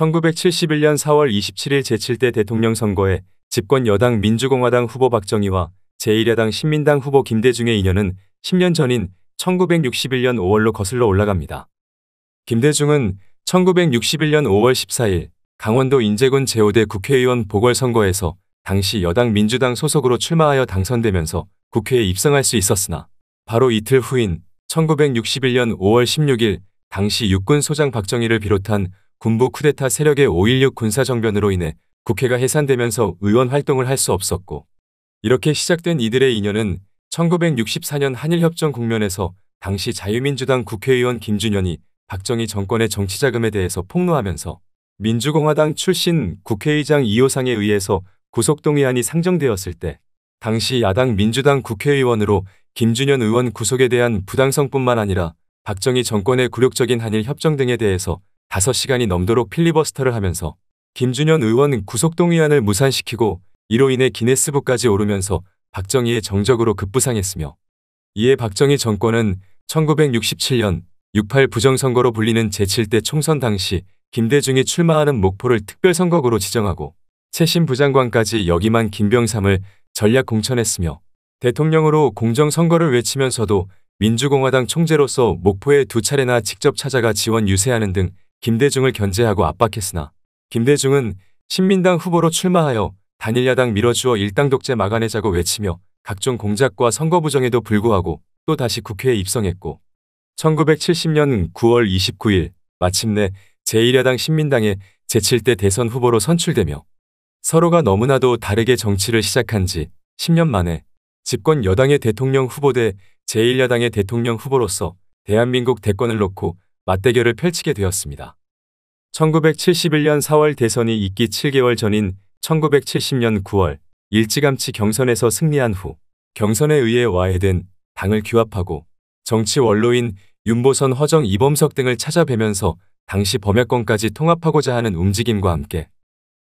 1971년 4월 27일 제7대 대통령 선거에 집권 여당 민주공화당 후보 박정희와 제1야당 신민당 후보 김대중의 인연은 10년 전인 1961년 5월로 거슬러 올라갑니다. 김대중은 1961년 5월 14일 강원도 인제군 제5대 국회의원 보궐선거에서 당시 여당 민주당 소속으로 출마하여 당선되면서 국회에 입성할 수 있었으나 바로 이틀 후인 1961년 5월 16일 당시 육군 소장 박정희를 비롯한 군부 쿠데타 세력의 5.16 군사정변으로 인해 국회가 해산되면서 의원 활동을 할 수 없었고 이렇게 시작된 이들의 인연은 1964년 한일협정 국면에서 당시 자유민주당 국회의원 김준현이 박정희 정권의 정치자금에 대해서 폭로하면서 민주공화당 출신 국회의장 이호상에 의해서 구속동의안이 상정되었을 때 당시 야당 민주당 국회의원으로 김준현 의원 구속에 대한 부당성뿐만 아니라 박정희 정권의 굴욕적인 한일 협정 등에 대해서 5시간이 넘도록 필리버스터를 하면서 김준현 의원은 구속동의안을 무산시키고 이로 인해 기네스북까지 오르면서 박정희의 정적으로 급부상했으며 이에 박정희 정권은 1967년 68 부정선거로 불리는 제7대 총선 당시 김대중이 출마하는 목포를 특별선거구로 지정하고 최신 부장관까지 역임한 김병삼을 전략 공천했으며 대통령으로 공정선거를 외치면서도 민주공화당 총재로서 목포에 두 차례나 직접 찾아가 지원 유세하는 등 김대중을 견제하고 압박했으나 김대중은 신민당 후보로 출마하여 단일야당 밀어주어 일당 독재 막아내자고 외치며 각종 공작과 선거부정에도 불구하고 또 다시 국회에 입성했고 1970년 9월 29일 마침내 제1야당 신민당의 제7대 대선 후보로 선출되며 서로가 너무나도 다르게 정치를 시작한 지 10년 만에 집권 여당의 대통령 후보 대 제1야당의 대통령 후보로서 대한민국 대권을 놓고 맞대결을 펼치게 되었습니다. 1971년 4월 대선이 있기 7개월 전인 1970년 9월 일찌감치 경선에서 승리한 후 경선에 의해 와해된 당을 규합하고 정치 원로인 윤보선 허정 이범석 등을 찾아뵈면서 당시 범야권까지 통합하고자 하는 움직임과 함께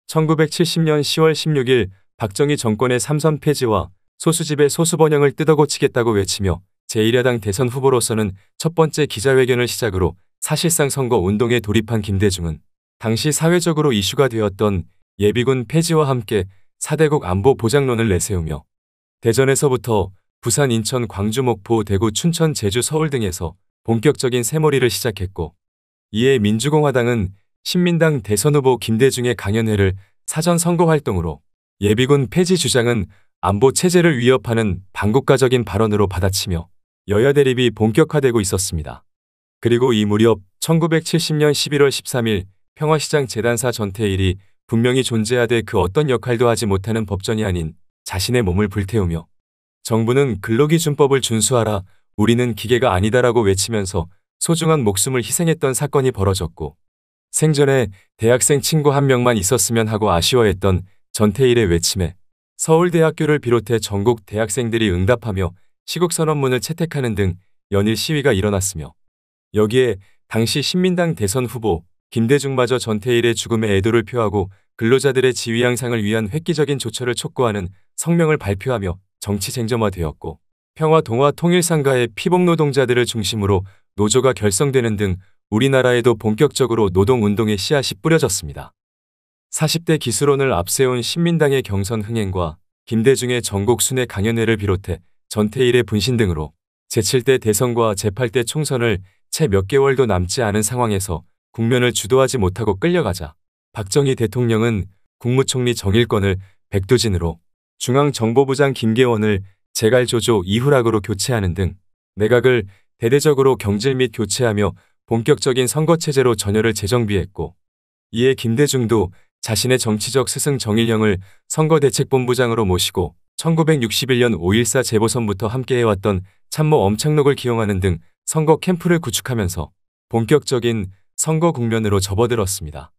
1970년 10월 16일 박정희 정권의 삼선 폐지와 소수집의 소수번영을 뜯어고치겠다고 외치며 제1야당 대선 후보로서는 첫 번째 기자회견을 시작으로 사실상 선거 운동에 돌입한 김대중은 당시 사회적으로 이슈가 되었던 예비군 폐지와 함께 4대국 안보 보장론을 내세우며 대전에서부터 부산, 인천, 광주, 목포, 대구, 춘천, 제주, 서울 등에서 본격적인 새머리를 시작했고 이에 민주공화당은 신민당 대선 후보 김대중의 강연회를 사전 선거 활동으로 예비군 폐지 주장은 안보 체제를 위협하는 반국가적인 발언으로 받아치며 여야 대립이 본격화되고 있었습니다. 그리고 이 무렵 1970년 11월 13일 평화시장 재단사 전태일이 분명히 존재하되 그 어떤 역할도 하지 못하는 법전이 아닌 자신의 몸을 불태우며 정부는 근로기준법을 준수하라 우리는 기계가 아니다라고 외치면서 소중한 목숨을 희생했던 사건이 벌어졌고 생전에 대학생 친구 한 명만 있었으면 하고 아쉬워했던 전태일의 외침에 서울대학교를 비롯해 전국 대학생들이 응답하며 시국선언문을 채택하는 등 연일 시위가 일어났으며 여기에 당시 신민당 대선 후보 김대중마저 전태일의 죽음에 애도를 표하고 근로자들의 지위 향상을 위한 획기적인 조처를 촉구하는 성명을 발표하며 정치 쟁점화되었고 평화 동화 통일상가의 피복노동자들을 중심으로 노조가 결성되는 등 우리나라에도 본격적으로 노동운동의 씨앗이 뿌려졌습니다. 40대 기술원을 앞세운 신민당의 경선 흥행과 김대중의 전국 순회 강연회를 비롯해 전태일의 분신 등으로 제7대 대선과 제8대 총선을 채몇 개월도 남지 않은 상황에서 국면을 주도하지 못하고 끌려가자 박정희 대통령은 국무총리 정일권을 백두진으로 중앙정보부장 김계원을 재갈조조 이후락으로 교체하는 등 내각을 대대적으로 경질 및 교체하며 본격적인 선거체제로 전열을 재정비했고 이에 김대중도 자신의 정치적 스승 정일령을 선거대책본부장으로 모시고 1961년 5.14 재보선부터 함께해왔던 참모 엄창록을 기용하는 등 선거 캠프를 구축하면서 본격적인 선거 국면으로 접어들었습니다.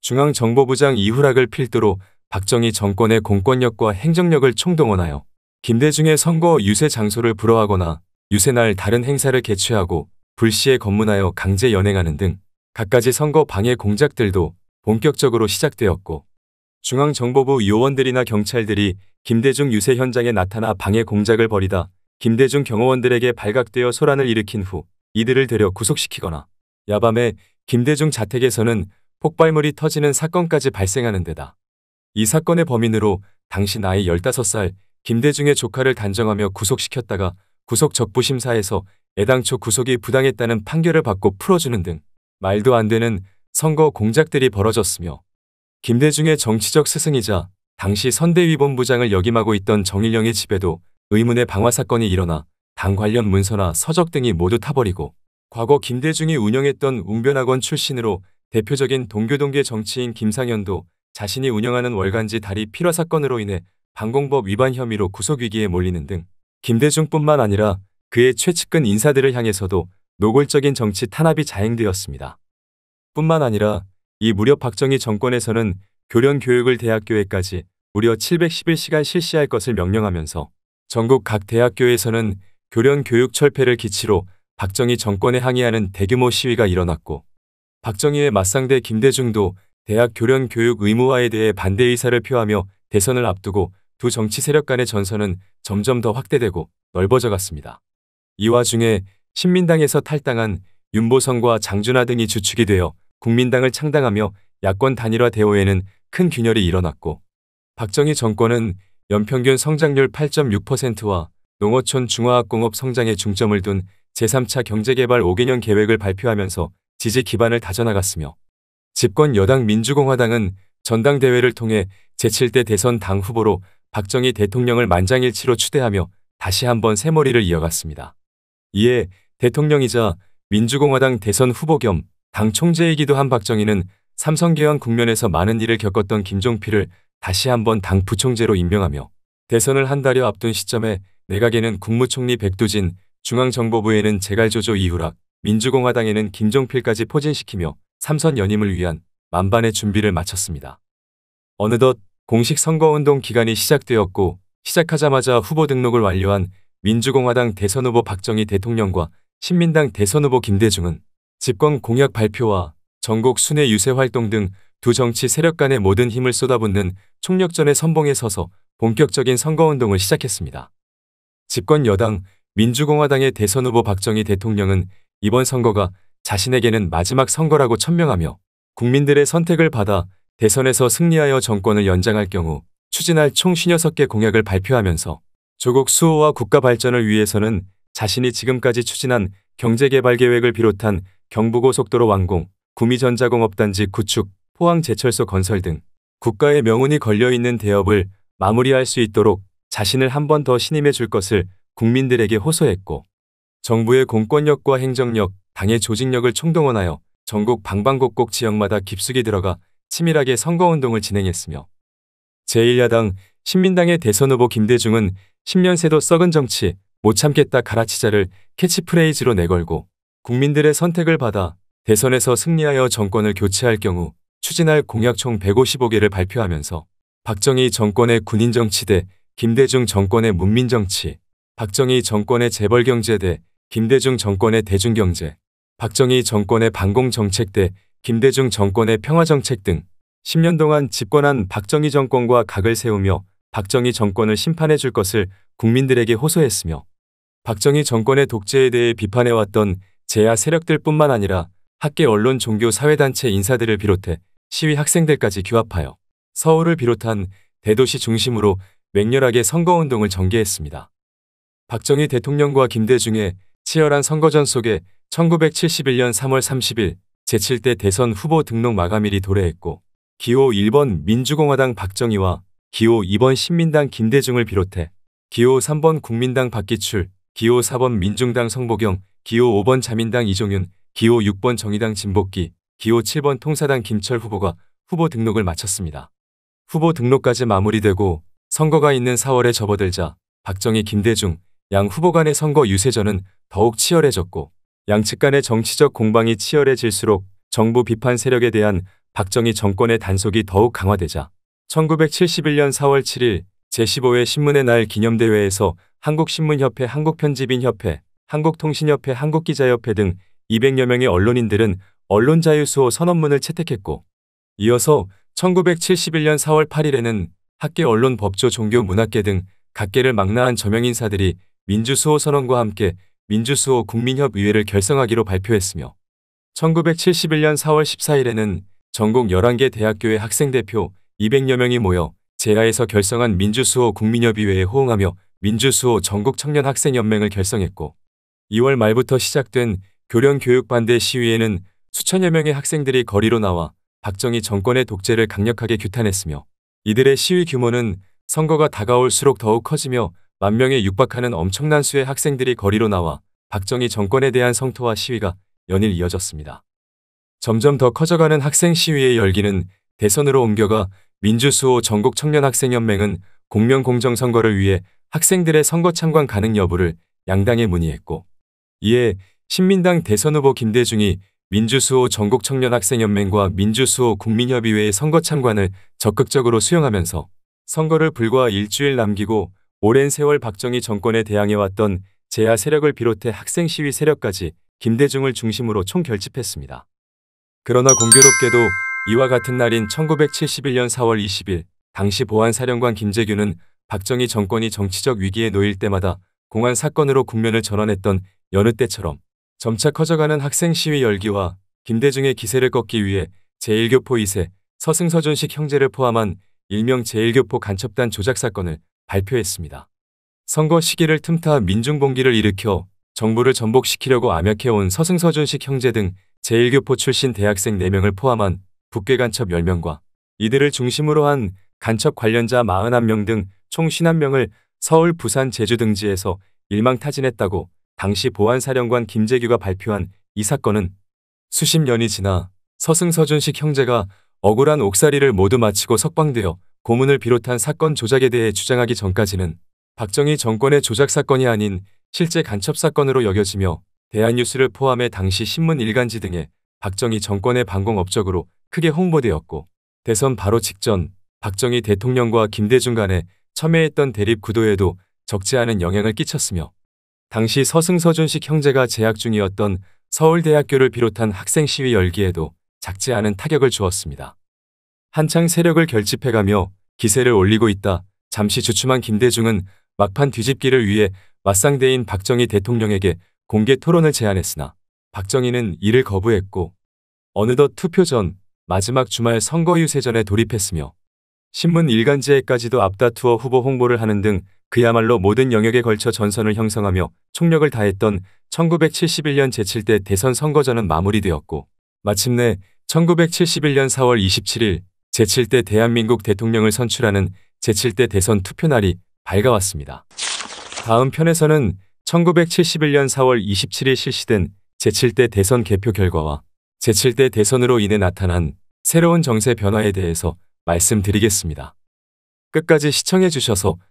중앙정보부장 이후락을 필두로 박정희 정권의 공권력과 행정력을 총동원하여 김대중의 선거 유세 장소를 불허하거나 유세날 다른 행사를 개최하고 불시에 검문하여 강제 연행하는 등 갖가지 선거 방해 공작들도 본격적으로 시작되었고 중앙정보부 요원들이나 경찰들이 김대중 유세 현장에 나타나 방해 공작을 벌이다 김대중 경호원들에게 발각되어 소란을 일으킨 후 이들을 데려 구속시키거나 야밤에 김대중 자택에서는 폭발물이 터지는 사건까지 발생하는 데다. 이 사건의 범인으로 당시 나이 15살 김대중의 조카를 단정하며 구속시켰다가 구속 적부심사에서 애당초 구속이 부당했다는 판결을 받고 풀어주는 등 말도 안 되는 선거 공작들이 벌어졌으며 김대중의 정치적 스승이자 당시 선대위본부장을 역임하고 있던 정일영의 집에도 의문의 방화 사건이 일어나 당 관련 문서나 서적 등이 모두 타버리고 과거 김대중이 운영했던 웅변학원 출신으로 대표적인 동교동계 정치인 김상현도 자신이 운영하는 월간지 다리 필화 사건으로 인해 방공법 위반 혐의로 구속위기에 몰리는 등 김대중뿐만 아니라 그의 최측근 인사들을 향해서도 노골적인 정치 탄압이 자행되었습니다. 뿐만 아니라 이 무렵 박정희 정권에서는 교련 교육을 대학교에까지 무려 711시간 실시할 것을 명령하면서 전국 각 대학교에서는 교련 교육 철폐를 기치로 박정희 정권에 항의하는 대규모 시위가 일어났고 박정희의 맞상대 김대중도 대학 교련 교육 의무화에 대해 반대 의사를 표하며 대선을 앞두고 두 정치 세력 간의 전선은 점점 더 확대되고 넓어져갔습니다. 이 와중에 신민당에서 탈당한 윤보성과 장준하 등이 주축이 되어 국민당을 창당하며 야권 단일화 대오에는 큰 균열이 일어났고 박정희 정권은 연평균 성장률 8.6%와 농어촌 중화학공업 성장에 중점을 둔 제3차 경제개발 5개년 계획을 발표하면서 지지 기반을 다져나갔으며 집권 여당 민주공화당은 전당대회를 통해 제7대 대선 당 후보로 박정희 대통령을 만장일치로 추대하며 다시 한번 새머리를 이어갔습니다. 이에 대통령이자 민주공화당 대선 후보 겸 당 총재이기도 한 박정희는 삼성계왕 국면에서 많은 일을 겪었던 김종필을 다시 한번 당 부총재로 임명하며 대선을 한 달여 앞둔 시점에 내각에는 국무총리 백두진, 중앙정보부에는 재갈조조 이후락, 민주공화당에는 김종필까지 포진시키며 삼선 연임을 위한 만반의 준비를 마쳤습니다. 어느덧 공식 선거운동 기간이 시작되었고 시작하자마자 후보 등록을 완료한 민주공화당 대선 후보 박정희 대통령과 신민당 대선 후보 김대중은 집권 공약 발표와 전국 순회 유세 활동 등 두 정치 세력 간의 모든 힘을 쏟아붓는 총력전의 선봉에 서서 본격적인 선거운동을 시작했습니다. 집권 여당 민주공화당의 대선 후보 박정희 대통령은 이번 선거가 자신에게는 마지막 선거라고 천명하며 국민들의 선택을 받아 대선에서 승리하여 정권을 연장할 경우 추진할 총 56개 공약을 발표하면서 조국 수호와 국가 발전을 위해서는 자신이 지금까지 추진한 경제개발 계획을 비롯한 경부고속도로 완공, 구미전자공업단지 구축, 포항제철소 건설 등 국가의 명운이 걸려있는 대업을 마무리할 수 있도록 자신을 한 번 더 신임해 줄 것을 국민들에게 호소했고 정부의 공권력과 행정력, 당의 조직력을 총동원하여 전국 방방곡곡 지역마다 깊숙이 들어가 치밀하게 선거운동을 진행했으며 제1야당 신민당의 대선 후보 김대중은 10년 새도 썩은 정치 못 참겠다 가라치자를 캐치프레이즈로 내걸고 국민들의 선택을 받아 대선에서 승리하여 정권을 교체할 경우 추진할 공약 총 155개를 발표하면서 박정희 정권의 군인 정치대, 김대중 정권의 문민 정치, 박정희 정권의 재벌 경제대, 김대중 정권의 대중 경제, 박정희 정권의 반공 정책대, 김대중 정권의 평화 정책 등 10년 동안 집권한 박정희 정권과 각을 세우며 박정희 정권을 심판해 줄 것을 국민들에게 호소했으며 박정희 정권의 독재에 대해 비판해왔던 재야 세력들뿐만 아니라 학계 언론 종교 사회단체 인사들을 비롯해 시위 학생들까지 규합하여 서울을 비롯한 대도시 중심으로 맹렬하게 선거운동을 전개했습니다. 박정희 대통령과 김대중의 치열한 선거전 속에 1971년 3월 30일 제7대 대선 후보 등록 마감일이 도래했고 기호 1번 민주공화당 박정희와 기호 2번 신민당 김대중을 비롯해 기호 3번 국민당 박기출, 기호 4번 민중당 성보경, 기호 5번 자민당 이종윤, 기호 6번 정의당 진복기, 기호 7번 통사당 김철 후보가 후보 등록을 마쳤습니다. 후보 등록까지 마무리되고 선거가 있는 4월에 접어들자 박정희 김대중 양 후보 간의 선거 유세전은 더욱 치열해졌고 양측 간의 정치적 공방이 치열해질수록 정부 비판 세력에 대한 박정희 정권의 단속이 더욱 강화되자 1971년 4월 7일 제15회 신문의 날 기념대회에서 한국신문협회, 한국편집인협회, 한국통신협회, 한국기자협회 등 200여 명의 언론인들은 언론자유수호 선언문을 채택했고 이어서 1971년 4월 8일에는 학계 언론 법조 종교 문학계 등 각계를 망라한 저명인사들이 민주수호 선언과 함께 민주수호 국민협의회를 결성하기로 발표했으며 1971년 4월 14일에는 전국 11개 대학교의 학생대표 200여 명이 모여 제야에서 결성한 민주수호 국민협의회에 호응하며 민주수호 전국 청년학생연맹을 결성했고 2월 말부터 시작된 교련 교육 반대 시위에는 수천여 명의 학생들이 거리로 나와 박정희 정권의 독재를 강력하게 규탄했으며 이들의 시위 규모는 선거가 다가올수록 더욱 커지며 만 명에 육박하는 엄청난 수의 학생들이 거리로 나와 박정희 정권에 대한 성토와 시위가 연일 이어졌습니다. 점점 더 커져가는 학생 시위의 열기는 대선으로 옮겨가 민주수호 전국 청년학생연맹은 공명공정선거를 위해 학생들의 선거 참관 가능 여부를 양당에 문의했고 이에 신민당 대선 후보 김대중이 민주수호 전국청년학생연맹과 민주수호 국민협의회의 선거 참관을 적극적으로 수용하면서 선거를 불과 일주일 남기고 오랜 세월 박정희 정권에 대항해왔던 재야 세력을 비롯해 학생 시위 세력까지 김대중을 중심으로 총결집했습니다. 그러나 공교롭게도 이와 같은 날인 1971년 4월 20일 당시 보안사령관 김재규는 박정희 정권이 정치적 위기에 놓일 때마다 공안 사건으로 국면을 전환했던 여느 때처럼 점차 커져가는 학생 시위 열기와 김대중의 기세를 꺾기 위해 제1교포 2세 서승서준식 형제를 포함한 일명 제1교포 간첩단 조작 사건을 발표했습니다. 선거 시기를 틈타 민중봉기를 일으켜 정부를 전복시키려고 암약해온 서승서준식 형제 등 제1교포 출신 대학생 4명을 포함한 북괴 간첩 10명과 이들을 중심으로 한 간첩 관련자 41명 등 총 51명을 서울, 부산, 제주 등지에서 일망타진했다고 당시 보안사령관 김재규가 발표한 이 사건은 수십 년이 지나 서승서준식 형제가 억울한 옥살이를 모두 마치고 석방되어 고문을 비롯한 사건 조작에 대해 주장하기 전까지는 박정희 정권의 조작 사건이 아닌 실제 간첩 사건으로 여겨지며 대한뉴스를 포함해 당시 신문 일간지 등에 박정희 정권의 방공 업적으로 크게 홍보되었고 대선 바로 직전 박정희 대통령과 김대중 간에 첨예했던 대립 구도에도 적지 않은 영향을 끼쳤으며 당시 서승서준식 형제가 재학 중이었던 서울대학교를 비롯한 학생 시위 열기에도 작지 않은 타격을 주었습니다. 한창 세력을 결집해가며 기세를 올리고 있다 잠시 주춤한 김대중은 막판 뒤집기를 위해 맞상대인 박정희 대통령에게 공개 토론을 제안했으나 박정희는 이를 거부했고 어느덧 투표 전 마지막 주말 선거 유세전에 돌입했으며 신문 일간지에까지도 앞다투어 후보 홍보를 하는 등 그야말로 모든 영역에 걸쳐 전선을 형성하며 총력을 다했던 1971년 제7대 대선 선거전은 마무리되었고 마침내 1971년 4월 27일 제7대 대한민국 대통령을 선출하는 제7대 대선 투표날이 밝아왔습니다. 다음 편에서는 1971년 4월 27일 실시된 제7대 대선 개표 결과와 제7대 대선으로 인해 나타난 새로운 정세 변화에 대해서 말씀드리겠습니다. 끝까지 시청해주셔서